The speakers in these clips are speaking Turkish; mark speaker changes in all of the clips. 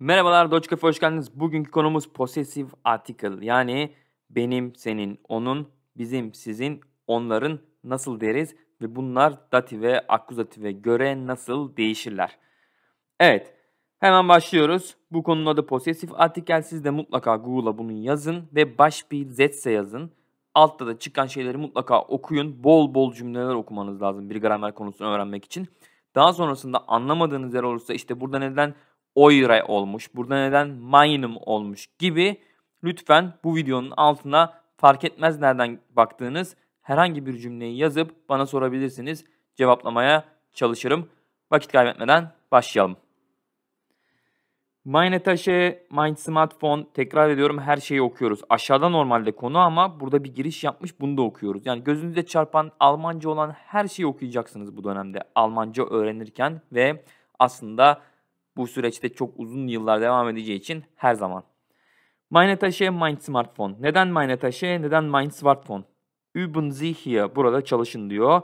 Speaker 1: Merhabalar Cafe hoş geldiniz. Bugünkü konumuz possessive article yani benim, senin, onun, bizim, sizin, onların nasıl deriz ve bunlar dative, akuzatife göre nasıl değişirler? Evet hemen başlıyoruz. Bu konunun adı possessive article. Siz de mutlaka Google'a bunu yazın ve baş başbil zetse yazın. Altta da çıkan şeyleri mutlaka okuyun. Bol bol cümleler okumanız lazım bir gramer konusunu öğrenmek için. Daha sonrasında anlamadığınız yer olursa işte burada neden Oire olmuş, burada neden Minum olmuş gibi lütfen bu videonun altına fark etmez nereden baktığınız herhangi bir cümleyi yazıp bana sorabilirsiniz. Cevaplamaya çalışırım. Vakit kaybetmeden başlayalım. Meine Tasche, mein Smartphone tekrar ediyorum her şeyi okuyoruz. Aşağıda normalde konu ama burada bir giriş yapmış bunu da okuyoruz. Yani gözünüze çarpan Almanca olan her şeyi okuyacaksınız bu dönemde. Almanca öğrenirken ve aslında bu süreçte çok uzun yıllar devam edeceği için her zaman. Maynetaşe Mind Smartphone. Neden Maynetaşe? Neden Mind Smartphone? Üben Sie hier. Burada çalışın diyor.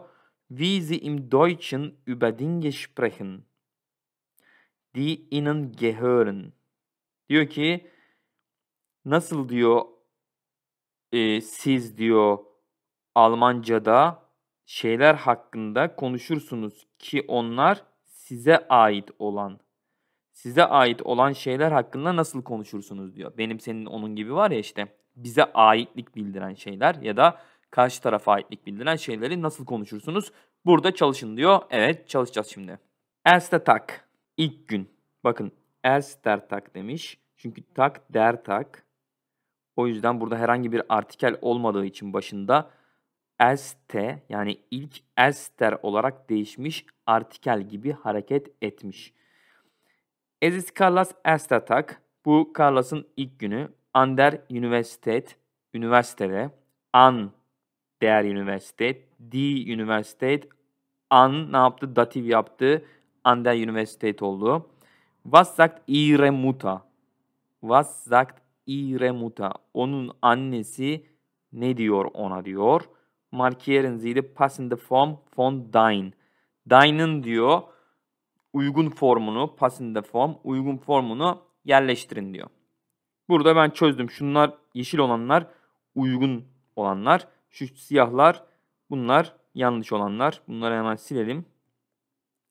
Speaker 1: Wie Sie im Deutschen über Dinge sprechen. Die Ihnen gehören. Diyor ki nasıl diyor e, siz diyor Almanca'da şeyler hakkında konuşursunuz ki onlar size ait olan size ait olan şeyler hakkında nasıl konuşursunuz diyor. Benim senin onun gibi var ya işte bize aitlik bildiren şeyler ya da karşı tarafa aitlik bildiren şeyleri nasıl konuşursunuz? Burada çalışın diyor. Evet çalışacağız şimdi. Erste tak. İlk gün. Bakın erster tak demiş. Çünkü tak der tak. O yüzden burada herhangi bir artikel olmadığı için başında este yani ilk ester olarak değişmiş artikel gibi hareket etmiş. Ezis Carlos Estatak, bu Carlos'un ilk günü Ander Universitet, üniversitede, an değer üniversitet, di üniversitet, an ne yaptı? Dativ yaptı. Ander Universitet oldu. Was sagt ihre Mutter? Was sagt ihre Mutter? Onun annesi ne diyor ona diyor. Markieren sie de passende Form von dein. Dein'in diyor uygun formunu, pasinde form, uygun formunu yerleştirin diyor. Burada ben çözdüm. Şunlar yeşil olanlar uygun olanlar. Şu siyahlar bunlar yanlış olanlar. Bunları hemen silelim.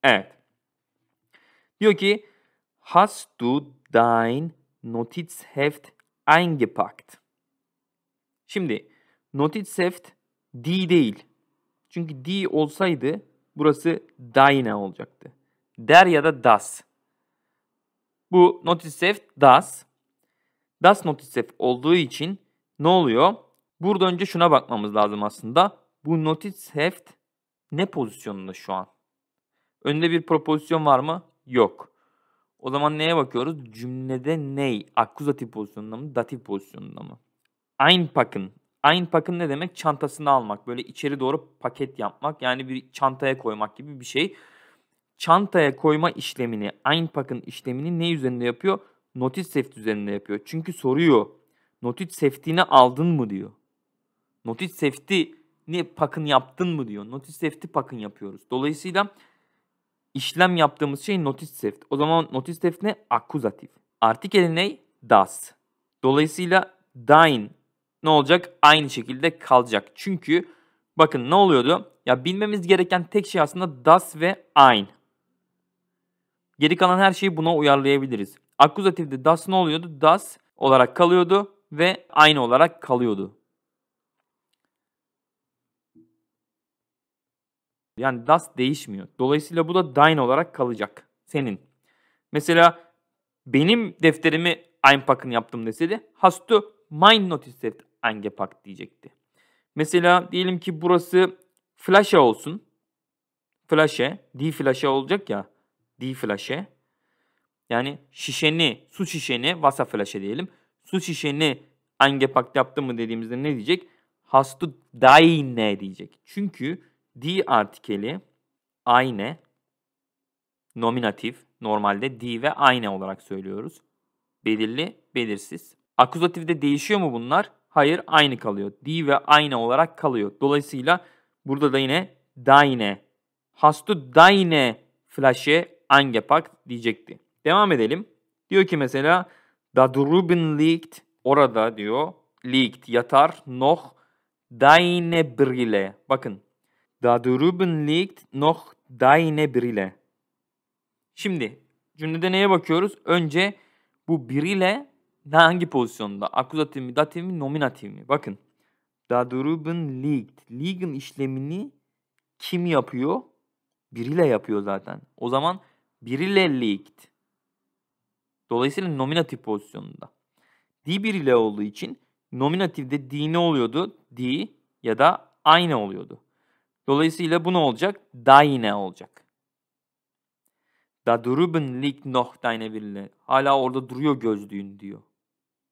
Speaker 1: Evet. Diyor ki Has du dein Notizheft eingepackt? Şimdi Notizheft D değil. Çünkü D olsaydı burası deine olacaktı der ya da das. Bu notisef das, Das notisef olduğu için ne oluyor? Burada önce şuna bakmamız lazım aslında. Bu notisef ne pozisyonunda şu an? Önde bir propozisyon var mı? Yok. O zaman neye bakıyoruz? Cümlede ney? Akuzatif pozisyonunda mı? Datif pozisyonunda mı? Einpacken. Einpacken ne demek? Çantasını almak. Böyle içeri doğru paket yapmak. Yani bir çantaya koymak gibi bir şey çantaya koyma işlemini, Einpack'ın işlemini ne üzerinde yapıyor? Notit seft üzerinde yapıyor. Çünkü soruyor. Notit seftini aldın mı diyor. Notit sefti ne pakın yaptın mı diyor. Notit sefti pakın yapıyoruz. Dolayısıyla işlem yaptığımız şey notit seft. O zaman notit seft ne? Akuzatif. Artikeli ne? Das. Dolayısıyla dein ne olacak? Aynı şekilde kalacak. Çünkü bakın ne oluyordu? Ya bilmemiz gereken tek şey aslında das ve ein. Geri kalan her şeyi buna uyarlayabiliriz. Akuzatifte das ne oluyordu? Das olarak kalıyordu ve aynı olarak kalıyordu. Yani das değişmiyor. Dolayısıyla bu da dein olarak kalacak. Senin. Mesela benim defterimi einpacken yaptım deseydi hast du mein Notizheft eingepackt diyecekti. Mesela diyelim ki burası flaşe olsun. Flaşe, di flaşe olacak ya. D flash'e. Yani şişeni, su şişeni, vasa flash'e diyelim. Su şişeni angepakt yaptı mı dediğimizde ne diyecek? hastu to dine diyecek. Çünkü D artikeli aynı nominatif normalde D ve aynı olarak söylüyoruz. Belirli, belirsiz. Akuzatifte değişiyor mu bunlar? Hayır aynı kalıyor. D ve aynı olarak kalıyor. Dolayısıyla burada da yine dine. hastu dine flash'e angepakt diyecekti. Devam edelim. Diyor ki mesela da Druben liegt orada diyor liegt yatar noch deine Brille. Bakın da Druben liegt noch deine Brille. Şimdi cümlede neye bakıyoruz? Önce bu Brille ne hangi pozisyonda? Akuzatif mi, datif mi, nominatif mi? Bakın. Da Druben liegt. Liegen işlemini kim yapıyor? Biriyle yapıyor zaten. O zaman biriyle linked. Dolayısıyla nominatif pozisyonunda. D biriyle olduğu için nominatifde D ne oluyordu? D ya da aynı oluyordu. Dolayısıyla bu ne olacak? Deine olacak. Da duruben liegt noch deine birle. Hala orada duruyor gözlüğün diyor.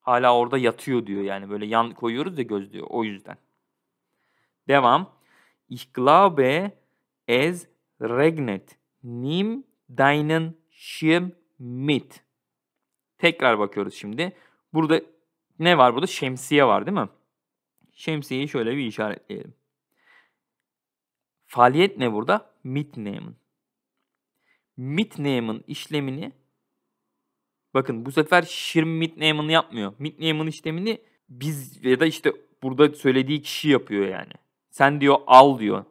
Speaker 1: Hala orada yatıyor diyor yani böyle yan koyuyoruz ya gözlüğü o yüzden. Devam. Ich glaube es regnet. Nim deinen Schirm mit. Tekrar bakıyoruz şimdi. Burada ne var burada? Şemsiye var değil mi? Şemsiyeyi şöyle bir işaretleyelim. Faaliyet ne burada? Mitnehmen. Mitnehmen işlemini bakın bu sefer şirm mitnehmen'ı yapmıyor. Mitnehmen'ın işlemini biz ya da işte burada söylediği kişi yapıyor yani. Sen diyor al diyor.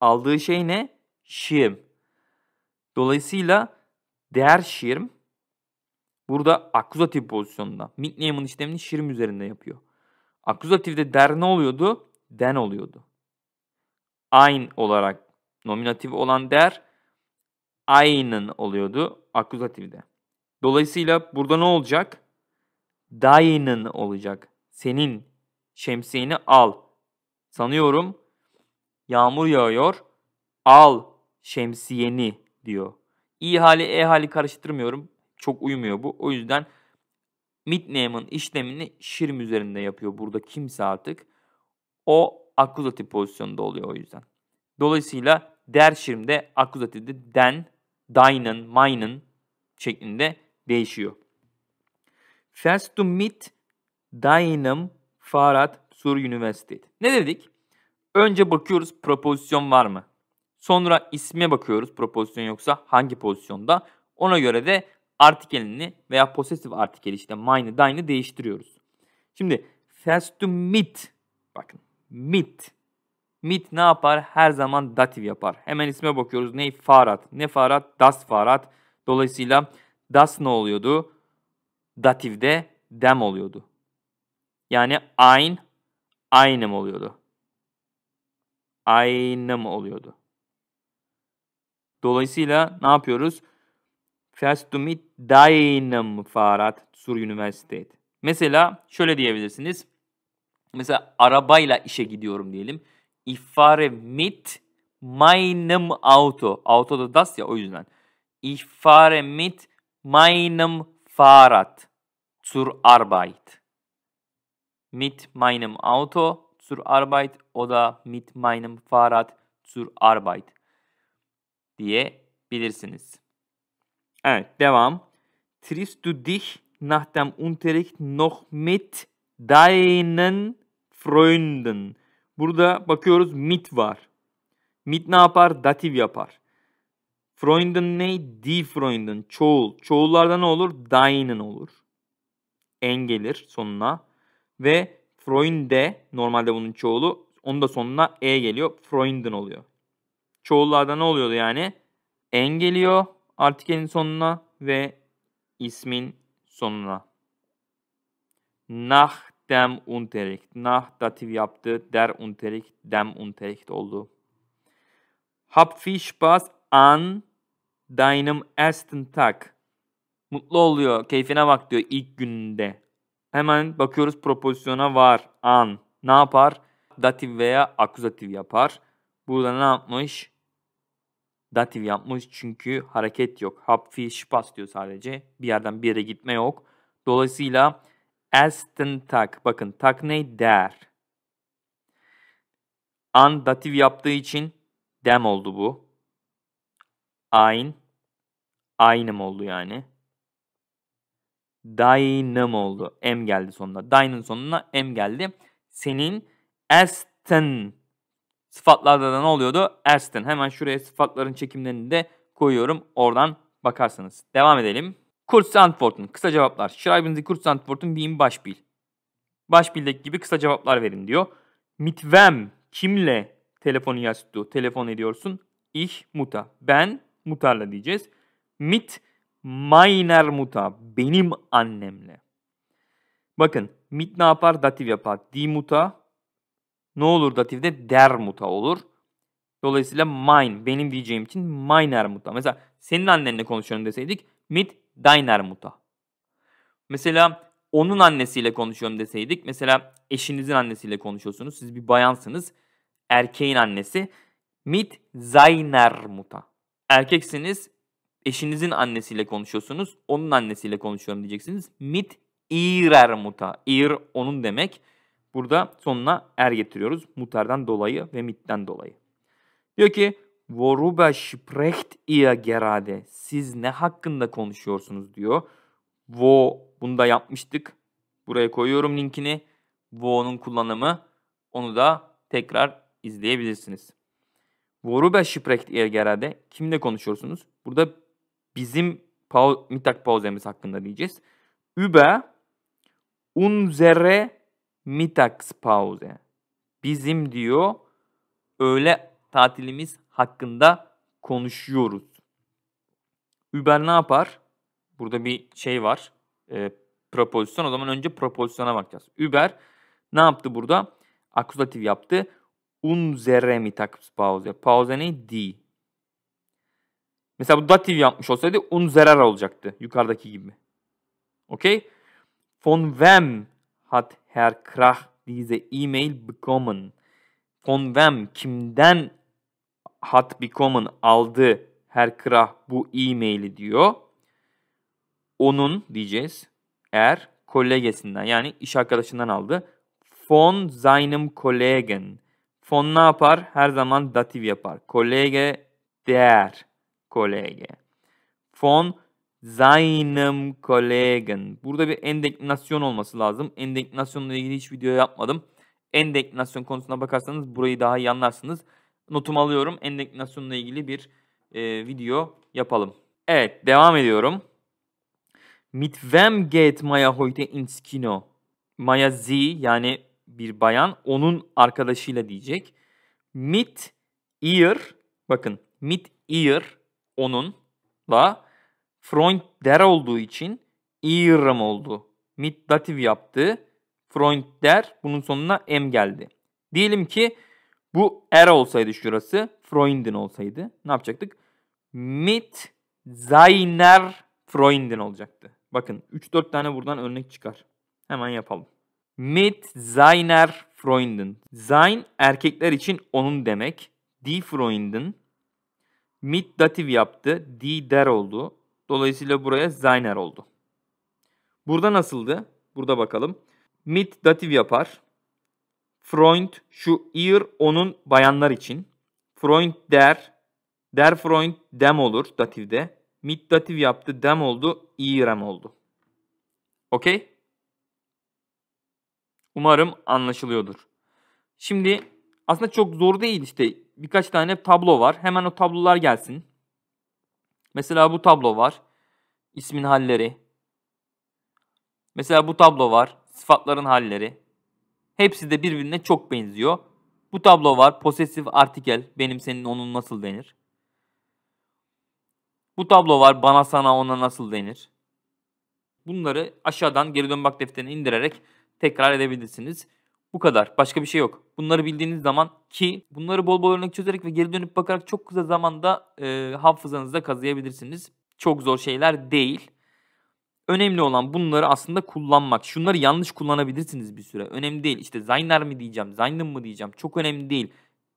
Speaker 1: Aldığı şey ne? Şirm. Dolayısıyla der şirm burada akuzatif pozisyonunda. Nickname'ın işlemini şirm üzerinde yapıyor. Akuzatifte der ne oluyordu? Den oluyordu. Ein olarak nominatif olan der aynen oluyordu akuzatifte. Dolayısıyla burada ne olacak? Deinen olacak. Senin şemsiyeni al. Sanıyorum yağmur yağıyor. Al şemsiyeni diyor. İ hali E hali karıştırmıyorum. Çok uymuyor bu. O yüzden midname'ın işlemini şirm üzerinde yapıyor burada kimse artık. O akuzatif pozisyonda oluyor o yüzden. Dolayısıyla der şirimde akuzatifde den, deinen, meinen şeklinde değişiyor. First to meet deinem Farat Sur University. Ne dedik? Önce bakıyoruz propozisyon var mı? Sonra isme bakıyoruz propozisyon yoksa hangi pozisyonda. Ona göre de artikelini veya possessive artikeli işte mine'ı dine'ı değiştiriyoruz. Şimdi fast to meet bakın meet Mit ne yapar? Her zaman dative yapar. Hemen isme bakıyoruz. ney? farat? Ne farat? Das farat. Dolayısıyla das ne oluyordu? Dative'de dem oluyordu. Yani ein, aynım oluyordu. Aynım oluyordu. Dolayısıyla ne yapıyoruz? Festumit dainam Fahrrad zur Universität. Mesela şöyle diyebilirsiniz. Mesela arabayla işe gidiyorum diyelim. Ich fahre mit meinem Auto. Auto da das ya o yüzden. Ich fahre mit meinem Fahrrad zur Arbeit. Mit meinem Auto zur Arbeit oder mit meinem Fahrrad zur Arbeit diyebilirsiniz. Evet devam. Triffst du dich nach dem Unterricht noch mit deinen Freunden? Burada bakıyoruz mit var. Mit ne yapar? Dativ yapar. Freunden ne? Die Freunden. Çoğul. Çoğullarda ne olur? Deinen olur. En gelir sonuna. Ve Freunde normalde bunun çoğulu. Onun da sonuna e geliyor. Freunden oluyor çoğullarda ne oluyordu yani? En geliyor artikelin sonuna ve ismin sonuna. Nach dem Unterricht. Nach dativ yaptı. Der Unterricht, dem Unterricht oldu. Hab viel Spaß an deinem ersten Tag. Mutlu oluyor. Keyfine bak diyor ilk gününde. Hemen bakıyoruz propozisyona var. An. Ne yapar? Dativ veya akuzatif yapar. Burada ne yapmış? datif yapmış çünkü hareket yok. Hapfi şipas diyor sadece. Bir yerden bir yere gitme yok. Dolayısıyla esten tak. Bakın tak ne der. An datif yaptığı için dem oldu bu. Ayn. Aynım oldu yani. Daynım oldu. M geldi sonunda. Daynın sonuna M geldi. Senin esten Sıfatlarda da ne oluyordu? Ersten. Hemen şuraya sıfatların çekimlerini de koyuyorum. Oradan bakarsınız. Devam edelim. Kurt Antworten. Kısa cevaplar. Schreiben Sie kurz Antworten wie im Beispiel. Başbildeki gibi kısa cevaplar verin diyor. Mit wem? Kimle telefonu yastu? Telefon ediyorsun. Ich muta. Ben mutarla diyeceğiz. Mit meiner muta. Benim annemle. Bakın mit ne yapar? Datif yapar. Die muta ne olur datifde der muta olur. Dolayısıyla mine benim diyeceğim için miner muta. Mesela senin annenle konuşuyorum deseydik mit diner muta. Mesela onun annesiyle konuşuyorum deseydik mesela eşinizin annesiyle konuşuyorsunuz. Siz bir bayansınız. Erkeğin annesi mit zayner muta. Erkeksiniz eşinizin annesiyle konuşuyorsunuz. Onun annesiyle konuşuyorum diyeceksiniz. Mit irer muta. Ir onun demek. Burada sonuna er getiriyoruz. Muterden dolayı ve mitten dolayı. Diyor ki Worüber sprecht ihr gerade? Siz ne hakkında konuşuyorsunuz diyor. Wo bunu da yapmıştık. Buraya koyuyorum linkini. Wo'nun kullanımı. Onu da tekrar izleyebilirsiniz. Worüber sprecht ihr gerade? Kimle konuşuyorsunuz? Burada bizim pau mitak pauzemiz hakkında diyeceğiz. Über unsere Mittagspause. Bizim diyor öğle tatilimiz hakkında konuşuyoruz. Uber ne yapar? Burada bir şey var. E, propozisyon. O zaman önce propozisyona bakacağız. Uber ne yaptı burada? Akuzatif yaptı. Unsere Mittagspause. Pause ne? Di. Mesela bu datif yapmış olsaydı unserer olacaktı. Yukarıdaki gibi. Okey? Von wem hat her Krach diese E-Mail bekommen? Von wem, kimden hat bekommen, aldı Her Krach bu e-maili diyor. Onun diyeceğiz er kollegesinden yani iş arkadaşından aldı. Von seinem Kollegen. Von ne yapar? Her zaman datif yapar. Kollege der Kollege. Von seinem Kollegen. Burada bir endeklinasyon olması lazım. Endeknasyonla ilgili hiç video yapmadım. Endeklinasyon konusuna bakarsanız burayı daha iyi anlarsınız. Notum alıyorum. Endeklinasyonla ilgili bir e, video yapalım. Evet devam ediyorum. Mit wem geht Maya heute ins Kino? Maya Z yani bir bayan onun arkadaşıyla diyecek. Mit ihr bakın mit ihr onunla Freund der olduğu için iram oldu. Mit dativ yaptı. Freund der bunun sonuna m geldi. Diyelim ki bu er olsaydı şurası Freundin olsaydı ne yapacaktık? Mit seiner Freundin olacaktı. Bakın 3-4 tane buradan örnek çıkar. Hemen yapalım. Mit seiner Freundin. Sein erkekler için onun demek. Die Freundin. Mit dativ yaptı. Die der oldu. Dolayısıyla buraya Zeiner oldu. Burada nasıldı? Burada bakalım. Mit datif yapar. Freund şu ihr onun bayanlar için. Freund der. Der Freund dem olur datifde. Mit datif yaptı dem oldu. ihrem oldu. Okey? Umarım anlaşılıyordur. Şimdi aslında çok zor değil işte. Birkaç tane tablo var. Hemen o tablolar gelsin. Mesela bu tablo var. İsmin halleri. Mesela bu tablo var. Sıfatların halleri. Hepsi de birbirine çok benziyor. Bu tablo var. Posesif artikel. Benim senin onun nasıl denir? Bu tablo var. Bana sana ona nasıl denir? Bunları aşağıdan geri dön bak defterine indirerek tekrar edebilirsiniz. Bu kadar. Başka bir şey yok. Bunları bildiğiniz zaman ki bunları bol bol örnek çözerek ve geri dönüp bakarak çok kısa zamanda e, hafızanızda kazıyabilirsiniz. Çok zor şeyler değil. Önemli olan bunları aslında kullanmak. Şunları yanlış kullanabilirsiniz bir süre. Önemli değil. İşte Zayner mi diyeceğim, Zaynın mı diyeceğim. Çok önemli değil.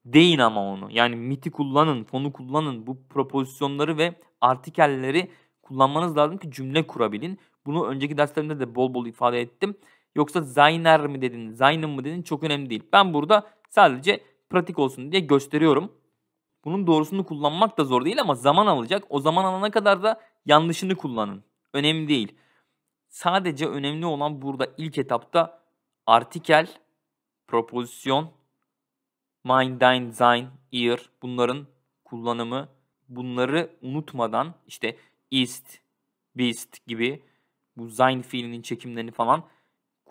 Speaker 1: Deyin ama onu. Yani miti kullanın, fonu kullanın. Bu propozisyonları ve artikelleri kullanmanız lazım ki cümle kurabilin. Bunu önceki derslerimde de bol bol ifade ettim yoksa Zayner mi dedin, Zayn'ın mı dedin çok önemli değil. Ben burada sadece pratik olsun diye gösteriyorum. Bunun doğrusunu kullanmak da zor değil ama zaman alacak. O zaman alana kadar da yanlışını kullanın. Önemli değil. Sadece önemli olan burada ilk etapta artikel, propozisyon, mind, dein, sein, ihr bunların kullanımı bunları unutmadan işte ist, bist gibi bu sein fiilinin çekimlerini falan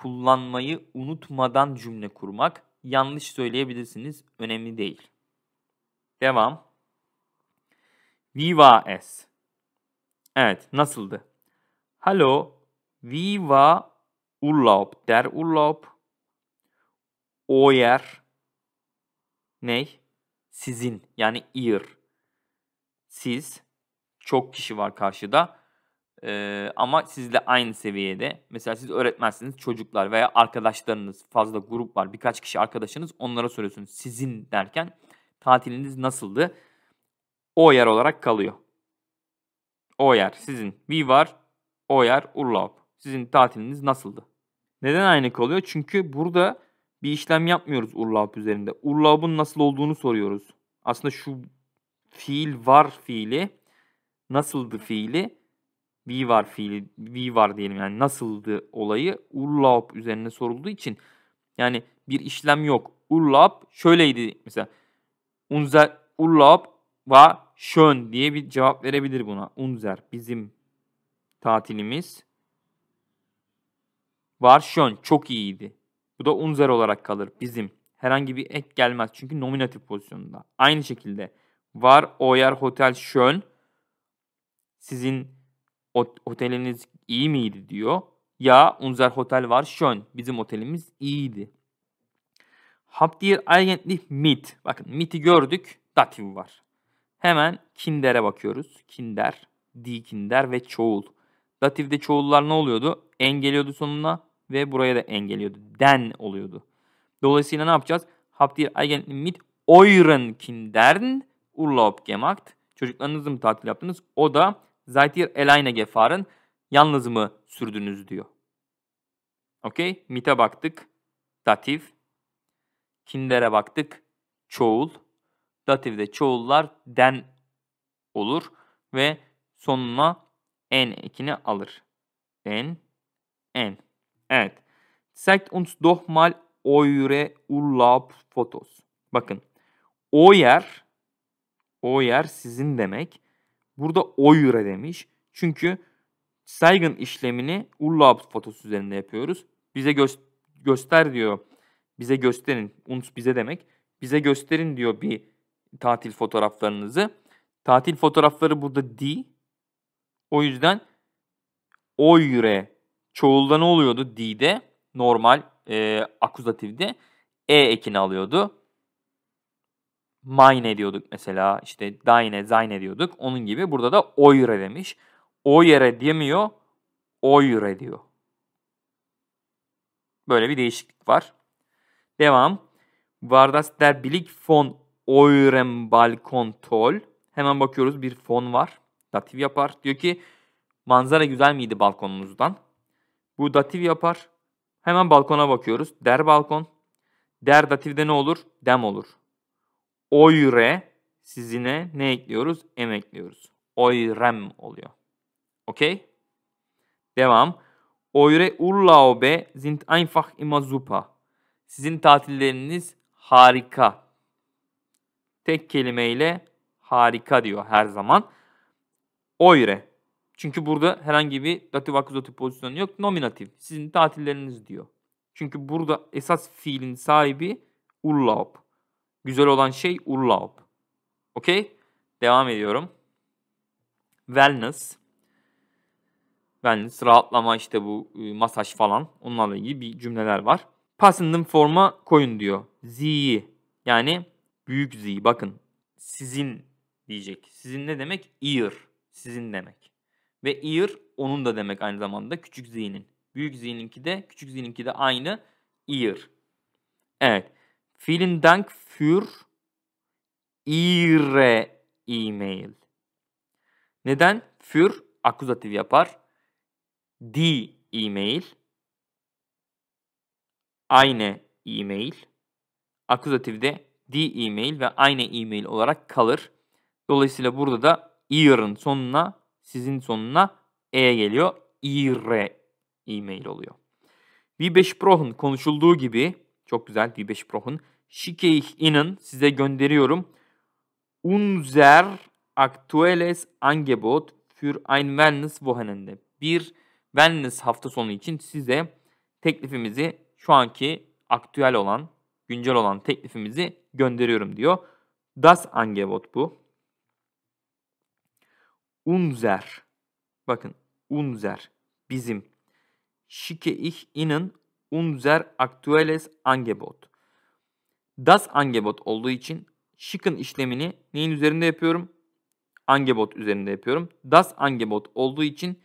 Speaker 1: kullanmayı unutmadan cümle kurmak. Yanlış söyleyebilirsiniz. Önemli değil. Devam. Viva es. Evet, nasıldı? Hallo, viva Urlaub, der Urlaub, yer ney? Sizin, yani ihr. Siz, çok kişi var karşıda. Ee, ama sizle aynı seviyede. Mesela siz öğretmensiniz çocuklar veya arkadaşlarınız fazla grup var birkaç kişi arkadaşınız onlara soruyorsunuz. Sizin derken tatiliniz nasıldı? O yer olarak kalıyor. O yer sizin. Vi var. O yer Urlaub. Sizin tatiliniz nasıldı? Neden aynı kalıyor? Çünkü burada bir işlem yapmıyoruz Urlaub üzerinde. Urlaub'un nasıl olduğunu soruyoruz. Aslında şu fiil var fiili nasıldı fiili V var fiili, V var diyelim yani nasıldı olayı Urlaub üzerine sorulduğu için yani bir işlem yok. Urlaub şöyleydi mesela. Unzer Urlaub var şön diye bir cevap verebilir buna. Unzer bizim tatilimiz var şön çok iyiydi. Bu da unzer olarak kalır bizim. Herhangi bir ek gelmez çünkü nominatif pozisyonunda. Aynı şekilde var oyer hotel şön sizin oteliniz iyi miydi diyor. Ya, unser Hotel var schön. Bizim otelimiz iyiydi. Habt ihr eigentlich mit? Bakın mit'i gördük. Dativ var. Hemen kinder'e bakıyoruz. Kinder, di kinder ve çoğul. Dativ'de çoğullar ne oluyordu? En geliyordu sonuna ve buraya da en geliyordu. Den oluyordu. Dolayısıyla ne yapacağız? Habt ihr eigentlich mit euren Kindern Urlaub gemacht? Çocuklarınızla mı tatil yaptınız? O da Zaytir elayne gefarın yalnız mı sürdünüz diyor. Okey. Mite baktık. Datif. Kindere baktık. Çoğul. Datif'de çoğullar den olur ve sonuna en ekini alır. En. En. Evet. Zeigt uns doch mal eure Urlaubfotos. Bakın. O yer o yer sizin demek. Burada o euro demiş. Çünkü saygın işlemini Urlaub fotosu üzerinde yapıyoruz. Bize gö göster diyor. Bize gösterin. Uns bize demek. Bize gösterin diyor bir tatil fotoğraflarınızı. Tatil fotoğrafları burada di. O yüzden o yüre çoğulda ne oluyordu? di'de normal e, akuzatifde e ekini alıyordu mine diyorduk mesela. işte dine, zine diyorduk. Onun gibi burada da oyre demiş. Oyre demiyor, oyre diyor. Böyle bir değişiklik var. Devam. Vardas der bilik fon oyrem tol. Hemen bakıyoruz bir fon var. Datif yapar. Diyor ki manzara güzel miydi balkonunuzdan? Bu datif yapar. Hemen balkona bakıyoruz. Der balkon. Der datifde ne olur? Dem olur oyre sizine ne ekliyoruz? M ekliyoruz. Oyrem oluyor. Okey? Devam. Oyre urlaube sind einfach immer super. Sizin tatilleriniz harika. Tek kelimeyle harika diyor her zaman. Oyre. Çünkü burada herhangi bir datif akuzatif pozisyonu yok. Nominatif. Sizin tatilleriniz diyor. Çünkü burada esas fiilin sahibi urlaub. Güzel olan şey Urlaub. Okey? Devam ediyorum. Wellness. Wellness, rahatlama işte bu e, masaj falan. Onlarla ilgili bir cümleler var. Passenden forma koyun diyor. Z'yi. Yani büyük Z. Bakın sizin diyecek. Sizin ne demek? Ear. Sizin demek. Ve ear onun da demek aynı zamanda küçük Z'nin. Büyük Z'ninki de küçük Z'ninki de aynı ear. Evet. Vielen Dank für Ihre E-mail. Neden? Für akuzatif yapar. Die E-mail. Aynı E-mail. Akuzatifde die E-mail ve aynı E-mail olarak kalır. Dolayısıyla burada da ihr'ın sonuna, sizin sonuna e geliyor. Ihre E-mail oluyor. Wie besprochen konuşulduğu gibi çok güzel Die Besprochen. Schicke ich Ihnen size gönderiyorum. Unser aktuelles Angebot für ein Wellness Wochenende. Bir Wellness hafta sonu için size teklifimizi şu anki aktüel olan, güncel olan teklifimizi gönderiyorum diyor. Das Angebot bu. Unser. Bakın unser bizim. Schicke ich Ihnen unser aktuelles Angebot. Das Angebot olduğu için şıkın işlemini neyin üzerinde yapıyorum? Angebot üzerinde yapıyorum. Das Angebot olduğu için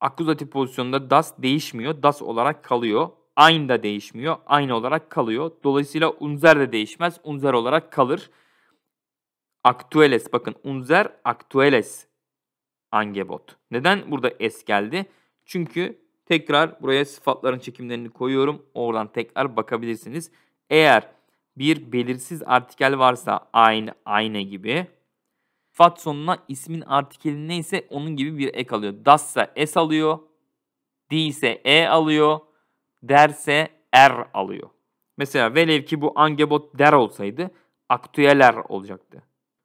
Speaker 1: akuzatif pozisyonda das değişmiyor. Das olarak kalıyor. Aynı da değişmiyor. Aynı olarak kalıyor. Dolayısıyla unzer de değişmez. Unzer olarak kalır. Aktuelles bakın unzer aktuelles Angebot. Neden burada es geldi? Çünkü Tekrar buraya sıfatların çekimlerini koyuyorum. Oradan tekrar bakabilirsiniz. Eğer bir belirsiz artikel varsa aynı aynı gibi sıfat sonuna ismin artikeli neyse onun gibi bir ek alıyor. Das'sa S alıyor. di ise E alıyor. Derse R alıyor. Mesela velev ki bu angebot der olsaydı aktüeler olacaktı.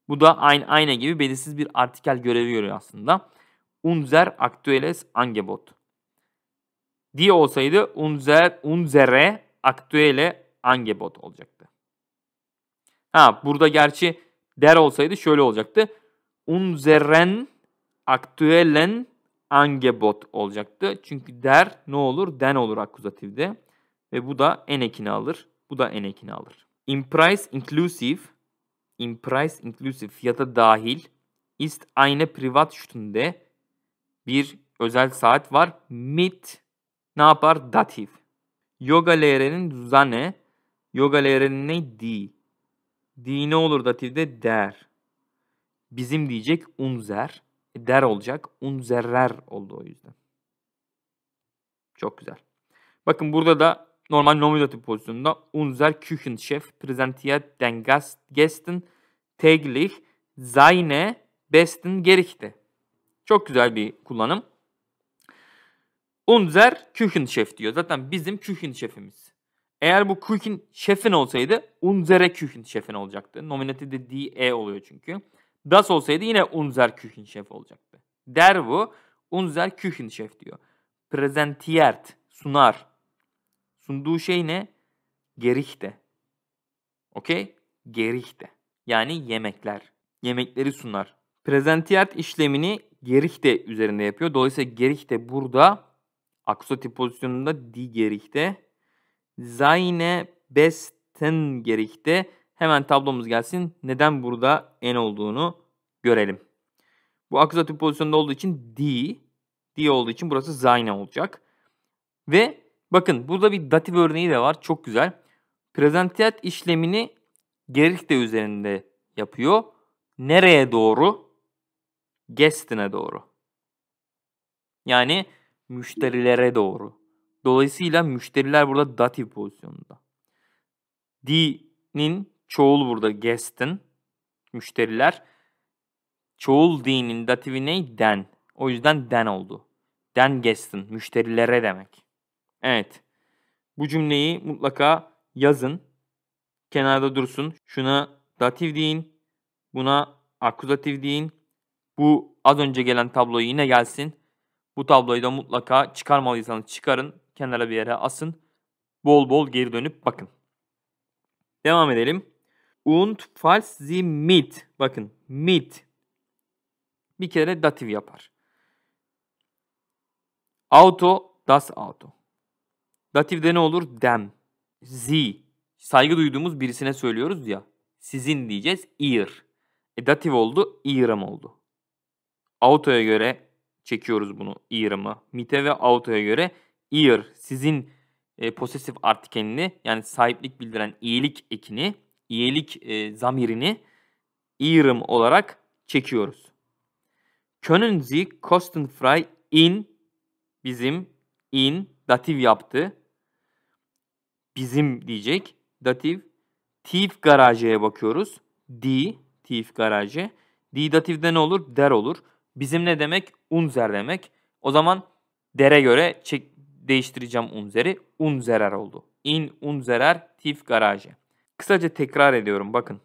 Speaker 1: Bu da aynı aynı gibi belirsiz bir artikel görevi görüyor aslında. Unzer aktuelles angebot diye olsaydı unzer, unzere aktüele angebot olacaktı. Ha burada gerçi der olsaydı şöyle olacaktı. Unzeren aktüelen angebot olacaktı. Çünkü der ne olur? Den olur akuzatifde. Ve bu da en ekini alır. Bu da en ekini alır. In price inclusive in price inclusive fiyata dahil ist aynı privat Privatstunde bir özel saat var. Mit ne yapar? Datif. Yoga lerenin zane. Yoga lerenin ne? Di. Di ne olur datifde? Der. Bizim diyecek unzer. E, der olacak. Unzerrer oldu o yüzden. Çok güzel. Bakın burada da normal nominatif pozisyonunda unzer Küchenchef präsentiert den Gast Gästen täglich seine besten Gerichte. Çok güzel bir kullanım. Unser Küchenchef diyor. Zaten bizim küchen Küchenchef'imiz. Eğer bu Küchen şefin olsaydı Unzere Küchen şefin olacaktı. Nominatifi DE e oluyor çünkü. Das olsaydı yine Unzer Küchen şef olacaktı. Der bu Unzer Küchen şef diyor. Präsentiert sunar. Sunduğu şey ne? Gerichte. Okey? Gerichte. Yani yemekler. Yemekleri sunar. Präsentiert işlemini Gerichte üzerinde yapıyor. Dolayısıyla Gerichte burada Aksoti pozisyonunda die Gerichte. Zayne Besten Gerichte. Hemen tablomuz gelsin. Neden burada en olduğunu görelim. Bu aksatif pozisyonda olduğu için D. D olduğu için burası Zayne olacak. Ve bakın burada bir datif örneği de var. Çok güzel. Prezentiyat işlemini Gerichte üzerinde yapıyor. Nereye doğru? Gestin'e doğru. Yani müşterilere doğru. Dolayısıyla müşteriler burada datif pozisyonunda. D'nin çoğul burada guest'in müşteriler. Çoğul D'nin datifi ne? Den. O yüzden den oldu. Den guest'in müşterilere demek. Evet. Bu cümleyi mutlaka yazın. Kenarda dursun. Şuna datif deyin. Buna akuzatif deyin. Bu az önce gelen tablo yine gelsin. Bu tabloyu da mutlaka çıkarmalıysanız çıkarın. Kenara bir yere asın. Bol bol geri dönüp bakın. Devam edelim. Und falls sie mit. Bakın mit. Bir kere datif yapar. Auto das Auto. Datifde ne olur? Dem. Sie. Saygı duyduğumuz birisine söylüyoruz ya. Sizin diyeceğiz ihr. E datif oldu, ihrem oldu. Auto'ya göre çekiyoruz bunu ear'ımı. Mite ve auto'ya göre ear sizin e, posesif artikelini yani sahiplik bildiren iyilik ekini, iyilik e, zamirini ear'ım olarak çekiyoruz. Können Sie kostenfrei in bizim in dativ yaptı. Bizim diyecek dativ. Tif garajeye bakıyoruz. Di tif garaje. Di dativde ne olur? Der olur. Bizim ne demek? unzer demek. O zaman dere göre çek, değiştireceğim unzeri. Unzerer oldu. In unzerer tif garaje. Kısaca tekrar ediyorum bakın.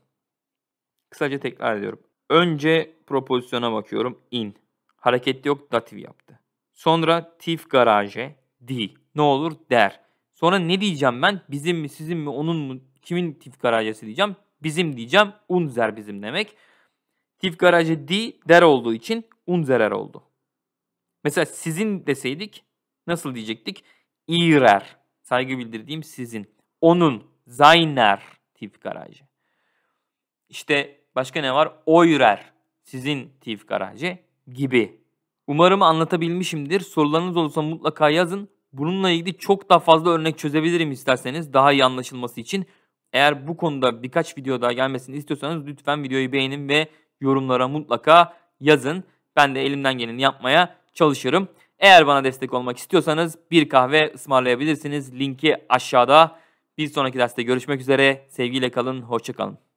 Speaker 1: Kısaca tekrar ediyorum. Önce propozisyona bakıyorum. In. Hareket yok datif yaptı. Sonra tif garaje di. Ne olur der. Sonra ne diyeceğim ben? Bizim mi sizin mi onun mu kimin tif garajesi diyeceğim? Bizim diyeceğim. Unzer bizim demek. Tif garaje di der olduğu için unzerer oldu. Mesela sizin deseydik nasıl diyecektik? İğrer. Saygı bildirdiğim sizin. Onun. Zayner. Tif garajı. İşte başka ne var? Oyrer. Sizin tif garajı gibi. Umarım anlatabilmişimdir. Sorularınız olursa mutlaka yazın. Bununla ilgili çok daha fazla örnek çözebilirim isterseniz daha iyi anlaşılması için. Eğer bu konuda birkaç video daha gelmesini istiyorsanız lütfen videoyu beğenin ve yorumlara mutlaka yazın. Ben de elimden geleni yapmaya Çalışıyorum. Eğer bana destek olmak istiyorsanız bir kahve ısmarlayabilirsiniz. Linki aşağıda. Bir sonraki derste görüşmek üzere. Sevgiyle kalın, hoşça kalın.